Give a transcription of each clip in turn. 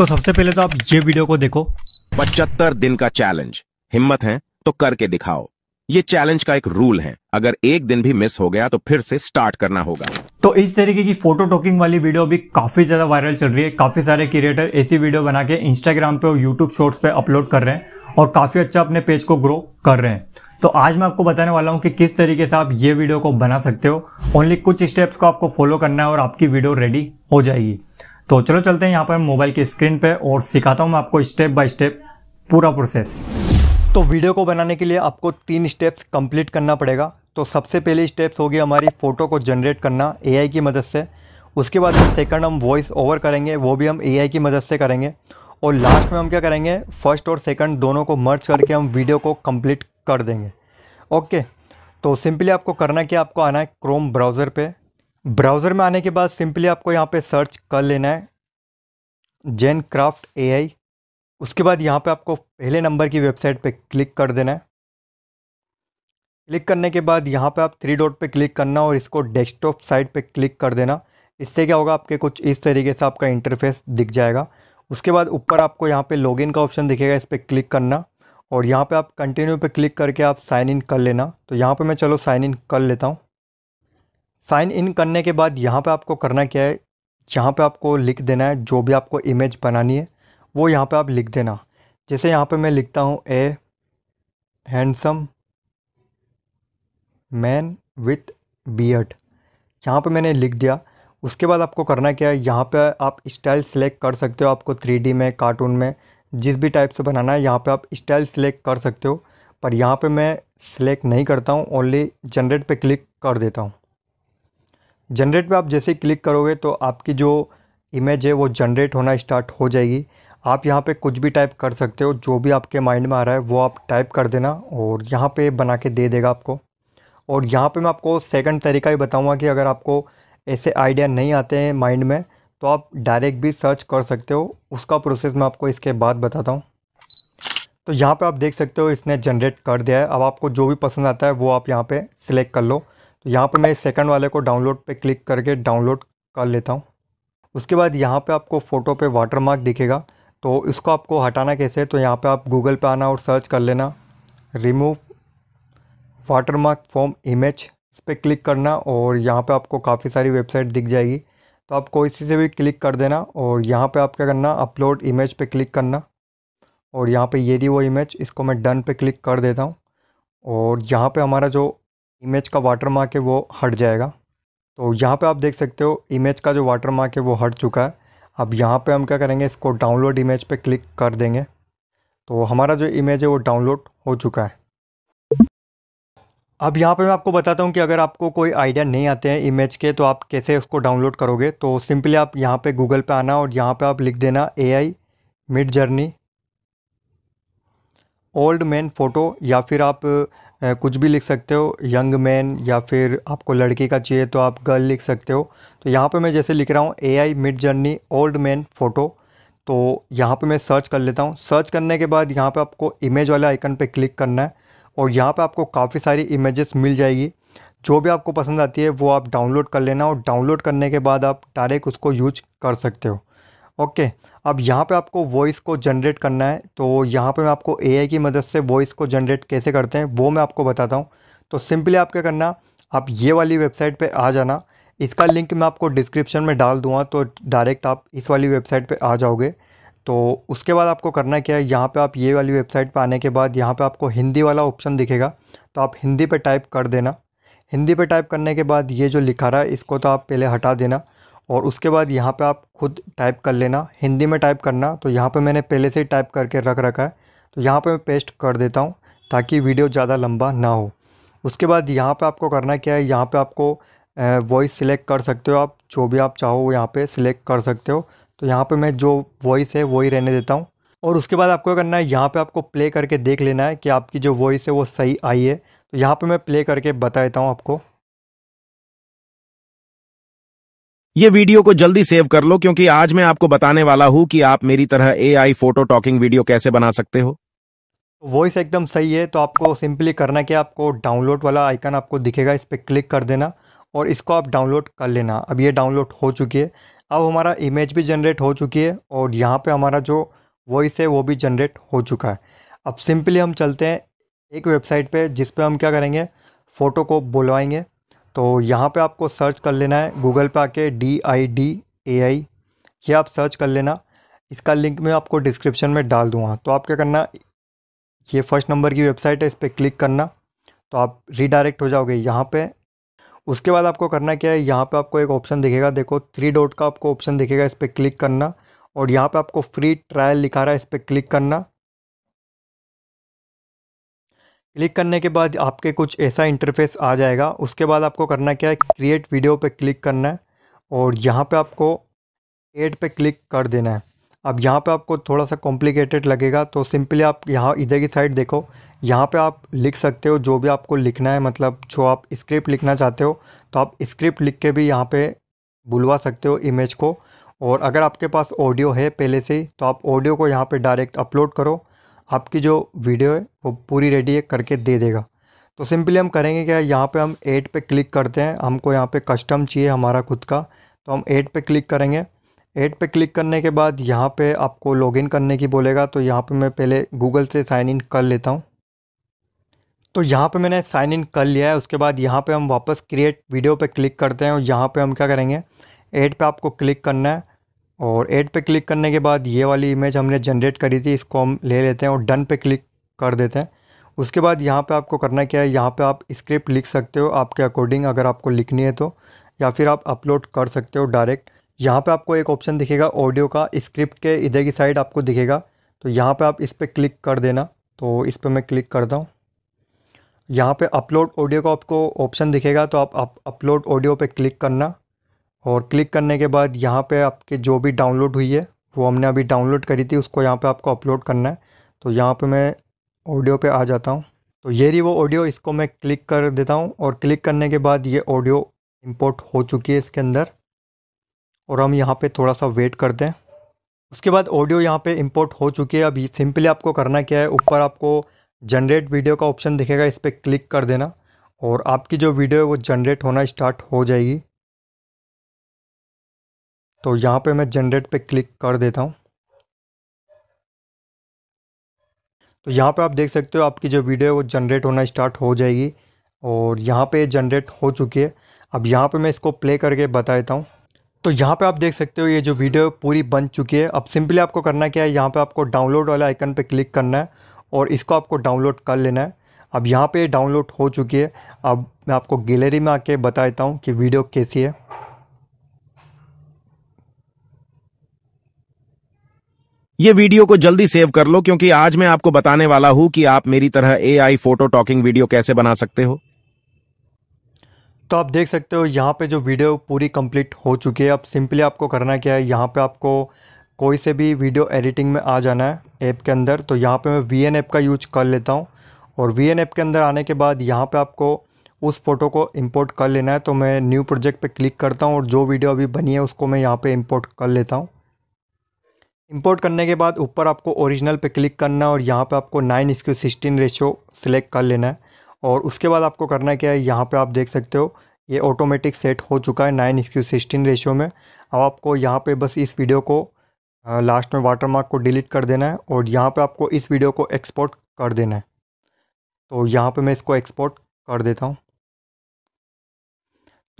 तो सबसे पहले तो आप ये वीडियो को देखो पचहत्तर दिन का चैलेंज हिम्मत है तो करके दिखाओ ये चैलेंज का एक रूल है अगर एक दिन भी मिस हो गया तो फिर से स्टार्ट करना होगा तो इस तरीके की फोटो टॉकिंग वाली वीडियो भी काफी ज्यादा वायरल चल रही है काफी सारे क्रिएटर ऐसी वीडियो बना के इंस्टाग्राम पे और यूट्यूब शॉर्ट्स पे अपलोड कर रहे हैं और काफी अच्छा अपने पेज को ग्रो कर रहे हैं तो आज मैं आपको बताने वाला हूँ कि किस तरीके से आप ये वीडियो को बना सकते हो ओनली कुछ स्टेप्स को आपको फॉलो करना है और आपकी वीडियो रेडी हो जाएगी तो चलो चलते हैं यहाँ पर मोबाइल की स्क्रीन पे और सिखाता हूँ मैं आपको स्टेप बाय स्टेप पूरा प्रोसेस तो वीडियो को बनाने के लिए आपको तीन स्टेप्स कंप्लीट करना पड़ेगा तो सबसे पहले स्टेप्स होगी हमारी फ़ोटो को जनरेट करना एआई की मदद से उसके बाद सेकंड हम वॉइस ओवर करेंगे वो भी हम एआई की मदद से करेंगे और लास्ट में हम क्या करेंगे फर्स्ट और सेकंड दोनों को मर्ज करके हम वीडियो को कंप्लीट कर देंगे ओके तो सिंपली आपको करना क्या आपको आना है क्रोम ब्राउज़र पर ब्राउज़र में आने के बाद सिंपली आपको यहाँ पे सर्च कर लेना है जेन क्राफ्ट ए उसके बाद यहाँ पे आपको पहले नंबर की वेबसाइट पे क्लिक कर देना है क्लिक करने के बाद यहाँ पे आप थ्री डॉट पे क्लिक करना और इसको डेस्कटॉप साइट पे क्लिक कर देना इससे क्या होगा आपके कुछ इस तरीके से आपका इंटरफेस दिख जाएगा उसके बाद ऊपर आपको यहाँ पर लॉग का ऑप्शन दिखेगा इस पर क्लिक करना और यहाँ पर आप कंटिन्यू पर क्लिक करके आप साइन इन कर लेना तो यहाँ पर मैं चलो साइन इन कर लेता हूँ साइन इन करने के बाद यहाँ पे आपको करना क्या है जहाँ पे आपको लिख देना है जो भी आपको इमेज बनानी है वो यहाँ पे आप लिख देना जैसे यहाँ पे मैं लिखता हूँ a handsome man with beard यहाँ पे मैंने लिख दिया उसके बाद आपको करना क्या है यहाँ पे आप स्टाइल सिलेक्ट कर सकते हो आपको थ्री में कार्टून में जिस भी टाइप से बनाना है यहाँ पे आप स्टाइल सेलेक्ट कर सकते हो पर यहाँ पे मैं सिलेक्ट नहीं करता हूँ ओनली जनरेट पे क्लिक कर देता हूँ जनरेट पे आप जैसे क्लिक करोगे तो आपकी जो इमेज है वो जनरेट होना स्टार्ट हो जाएगी आप यहाँ पे कुछ भी टाइप कर सकते हो जो भी आपके माइंड में आ रहा है वो आप टाइप कर देना और यहाँ पे बना के दे देगा आपको और यहाँ पे मैं आपको सेकंड तरीका भी बताऊँगा कि अगर आपको ऐसे आइडिया नहीं आते हैं माइंड में तो आप डायरेक्ट भी सर्च कर सकते हो उसका प्रोसेस मैं आपको इसके बाद बताता हूँ तो यहाँ पर आप देख सकते हो इसने जनरेट कर दिया है अब आपको जो भी पसंद आता है वो आप यहाँ पर सिलेक्ट कर लो तो यहाँ पर मैं सेकंड वाले को डाउनलोड पे क्लिक करके डाउनलोड कर लेता हूँ उसके बाद यहाँ पे आपको फ़ोटो पे मार्क दिखेगा तो इसको आपको हटाना कैसे तो यहाँ पे आप गूगल पे आना और सर्च कर लेना रिमूव वाटरमार्क फॉर्म इमेज इस पर क्लिक करना और यहाँ पे आपको काफ़ी सारी वेबसाइट दिख जाएगी तो आप कोई सी से भी क्लिक कर देना और यहाँ पे आप क्या करना अपलोड इमेज पे क्लिक करना और यहाँ पे ये दी वो इमेज इसको मैं डन पे क्लिक कर देता हूँ और यहाँ पे हमारा जो इमेज का वाटर मार्क है वो हट जाएगा तो यहाँ पे आप देख सकते हो इमेज का जो वाटर मार्क है वो हट चुका है अब यहाँ पे हम क्या करेंगे इसको डाउनलोड इमेज पे क्लिक कर देंगे तो हमारा जो इमेज है वो डाउनलोड हो चुका है अब यहाँ पे मैं आपको बताता हूँ कि अगर आपको कोई आइडिया नहीं आते हैं इमेज के तो आप कैसे उसको डाउनलोड करोगे तो सिंपली आप यहाँ पर गूगल पर आना और यहाँ पर आप लिख देना A I Midjourney old man photo या फिर आप कुछ भी लिख सकते हो यंग मैन या फिर आपको लड़की का चाहिए तो आप गर्ल लिख सकते हो तो यहाँ पे मैं जैसे लिख रहा हूँ A I Midjourney old man photo तो यहाँ पे मैं सर्च कर लेता हूँ सर्च करने के बाद यहाँ पे आपको इमेज वाले आइकन पे क्लिक करना है और यहाँ पे आपको काफ़ी सारी इमेजेस मिल जाएगी जो भी आपको पसंद आती है वो आप डाउनलोड कर लेना और डाउनलोड करने के बाद आप डायरेक्ट उसको यूज कर सकते हो ओके अब यहाँ पे आपको वॉइस को जनरेट करना है तो यहाँ पे मैं आपको एआई की मदद से वॉइस को जनरेट कैसे करते हैं वो मैं आपको बताता हूँ तो सिंपली आप क्या करना आप ये वाली वेबसाइट पे आ जाना इसका लिंक मैं आपको डिस्क्रिप्शन में डाल दूँगा तो डायरेक्ट आप इस वाली वेबसाइट पर आ जाओगे तो उसके बाद आपको करना क्या है यहाँ पर आप ये वाली वेबसाइट पर आने के बाद यहाँ पर आपको हिंदी वाला ऑप्शन दिखेगा तो आप हिंदी पर टाइप कर देना हिंदी पर टाइप करने के बाद ये जो लिखा रहा है इसको तो आप पहले हटा देना और उसके बाद यहाँ पे आप खुद टाइप कर लेना हिंदी में टाइप करना तो यहाँ पे मैंने पहले से ही टाइप करके रख रखा है तो यहाँ पे मैं पेस्ट कर देता हूँ ताकि वीडियो ज़्यादा लंबा ना हो उसके बाद यहाँ पे आपको करना क्या है यहाँ पे आपको वॉइस सिलेक्ट कर सकते हो आप जो भी आप चाहो यहाँ पर सिलेक्ट कर सकते हो तो यहाँ पर मैं जो वॉइस है वही रहने देता हूँ और उसके बाद आपको करना है यहाँ पर आपको प्ले करके देख लेना है कि आपकी जो वॉइस है वो सही आई है तो यहाँ पर मैं प्ले करके बता देता हूँ आपको ये वीडियो को जल्दी सेव कर लो क्योंकि आज मैं आपको बताने वाला हूं कि आप मेरी तरह एआई फोटो टॉकिंग वीडियो कैसे बना सकते हो वॉइस एकदम सही है तो आपको सिंपली करना कि आपको डाउनलोड वाला आइकन आपको दिखेगा इस पर क्लिक कर देना और इसको आप डाउनलोड कर लेना अब ये डाउनलोड हो चुकी है अब हमारा इमेज भी जनरेट हो चुकी है और यहाँ पे हमारा जो वॉइस है वो भी जनरेट हो चुका है अब सिंपली हम चलते हैं एक वेबसाइट पे जिस पे हम क्या करेंगे फ़ोटो को बुलवाएंगे तो यहाँ पे आपको सर्च कर लेना है गूगल पे आके डी आई डी ए आई ये आप सर्च कर लेना इसका लिंक मैं आपको डिस्क्रिप्शन में डाल दूँगा तो आप क्या करना ये फर्स्ट नंबर की वेबसाइट है इस पर क्लिक करना तो आप रीडायरेक्ट हो जाओगे यहाँ पे उसके बाद आपको करना क्या है यहाँ पे आपको एक ऑप्शन दिखेगा देखो थ्री डॉट का आपको ऑप्शन दिखेगा इस पर क्लिक करना और यहाँ पे आपको फ्री ट्रायल लिखा रहा है इस पर क्लिक करना क्लिक करने के बाद आपके कुछ ऐसा इंटरफेस आ जाएगा उसके बाद आपको करना क्या है क्रिएट वीडियो पे क्लिक करना है और यहाँ पे आपको एड पे क्लिक कर देना है अब यहाँ पे आपको थोड़ा सा कॉम्प्लिकेटेड लगेगा तो सिंपली आप यहाँ इधर की साइड देखो यहाँ पे आप लिख सकते हो जो भी आपको लिखना है मतलब जो आप स्क्रिप्ट लिखना चाहते हो तो आप स्क्रिप्ट लिख के भी यहाँ पे बुलवा सकते हो इमेज को और अगर आपके पास ऑडियो है पहले से ही तो आप ऑडियो को यहाँ पर डायरेक्ट अपलोड करो आपकी जो वीडियो है वो पूरी रेडी है करके दे देगा तो सिंपली हम करेंगे क्या यहाँ पे हम एड पे क्लिक करते हैं हमको यहाँ पे कस्टम चाहिए हमारा खुद का तो हम एड पे क्लिक करेंगे एड पे क्लिक करने के बाद यहाँ पे आपको लॉगिन करने की बोलेगा तो यहाँ पे मैं पहले गूगल से साइन इन कर लेता हूँ तो यहाँ पे मैंने साइन इन कर लिया है उसके बाद यहाँ पर हम वापस क्रिएट वीडियो पर क्लिक करते हैं और यहाँ पर हम क्या करेंगे एड पर आपको क्लिक करना है और एड पे क्लिक करने के बाद ये वाली इमेज हमने जनरेट करी थी इसको हम ले लेते हैं और डन पे क्लिक कर देते हैं उसके बाद यहाँ पे आपको करना क्या है यहाँ पे आप स्क्रिप्ट लिख सकते हो आपके अकॉर्डिंग अगर आपको लिखनी है तो या फिर आप अपलोड कर सकते हो डायरेक्ट यहाँ पे आपको एक ऑप्शन दिखेगा ऑडियो का स्क्रिप्ट के इधर की साइड आपको दिखेगा तो यहाँ पर आप इस पर क्लिक कर देना तो इस पर मैं क्लिक करता हूँ यहाँ पे अपलोड ऑडियो का आपको ऑप्शन दिखेगा तो आप अपलोड ऑडियो पे क्लिक करना और क्लिक करने के बाद यहाँ पे आपके जो भी डाउनलोड हुई है वो हमने अभी डाउनलोड करी थी उसको यहाँ पे आपको अपलोड करना है तो यहाँ पे मैं ऑडियो पे आ जाता हूँ तो ये रही वो ऑडियो इसको मैं क्लिक कर देता हूँ और क्लिक करने के बाद ये ऑडियो इम्पोर्ट हो चुकी है इसके अंदर और हम यहाँ पर थोड़ा सा वेट करते हैं उसके बाद ऑडियो यहाँ पर इम्पोर्ट हो चुकी है अभी सिंपली आपको करना क्या है ऊपर आपको जनरेट वीडियो का ऑप्शन दिखेगा इस पर क्लिक कर देना और आपकी जो वीडियो है वो जनरेट होना स्टार्ट हो जाएगी तो यहाँ पे मैं जनरेट पे क्लिक कर देता हूँ तो यहाँ पे आप देख सकते हो आपकी जो वीडियो है वो जनरेट होना स्टार्ट हो जाएगी और यहाँ पे जनरेट हो चुकी है अब यहाँ पे मैं इसको प्ले करके बता देता हूँ तो यहाँ पे आप देख सकते हो ये जो वीडियो पूरी बन चुकी है अब सिंपली आपको करना क्या है यहाँ पे आपको डाउनलोड वाला आइकन पे क्लिक करना है और इसको आपको डाउनलोड कर लेना है अब यहाँ पे डाउनलोड हो चुकी है अब मैं आपको गैलरी में आके बता देता हूँ कि वीडियो कैसी है ये वीडियो को जल्दी सेव कर लो क्योंकि आज मैं आपको बताने वाला हूं कि आप मेरी तरह एआई फोटो टॉकिंग वीडियो कैसे बना सकते हो तो आप देख सकते हो यहाँ पे जो वीडियो पूरी कंप्लीट हो चुकी है अब सिंपली आपको करना क्या है यहाँ पे आपको कोई से भी वीडियो एडिटिंग में आ जाना है ऐप के अंदर तो यहाँ पे मैं वी एन ऐप का यूज कर लेता हूँ और वी एन ऐप के अंदर आने के बाद यहाँ पे आपको उस फ़ोटो को इंपोर्ट कर लेना है तो मैं न्यू प्रोजेक्ट पर क्लिक करता हूँ और जो वीडियो अभी बनी है उसको मैं यहाँ पर इम्पोर्ट कर लेता हूँ इंपोर्ट करने के बाद ऊपर आपको ओरिजिनल पे क्लिक करना है और यहाँ पे आपको nine is to sixteen ratio select कर लेना है और उसके बाद आपको करना क्या है यहाँ पे आप देख सकते हो ये ऑटोमेटिक सेट हो चुका है नाइन इसक्यू सिक्सटीन रेशो में अब आपको यहाँ पे बस इस वीडियो को लास्ट में वाटरमार्क को डिलीट कर देना है और यहाँ पर आपको इस वीडियो को एक्सपोर्ट कर देना है तो यहाँ पर मैं इसको एक्सपोर्ट कर देता हूँ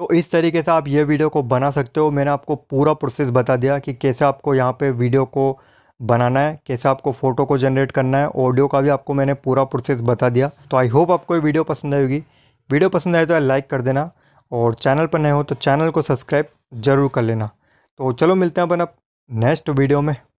तो इस तरीके से आप ये वीडियो को बना सकते हो मैंने आपको पूरा प्रोसेस बता दिया कि कैसे आपको यहाँ पे वीडियो को बनाना है कैसे आपको फ़ोटो को जनरेट करना है ऑडियो का भी आपको मैंने पूरा प्रोसेस बता दिया तो आई होप आपको ये वीडियो पसंद आएगी वीडियो पसंद आए तो लाइक कर देना और चैनल पर नए हो तो चैनल को सब्सक्राइब ज़रूर कर लेना तो चलो मिलते हैं अपन अब नेक्स्ट वीडियो में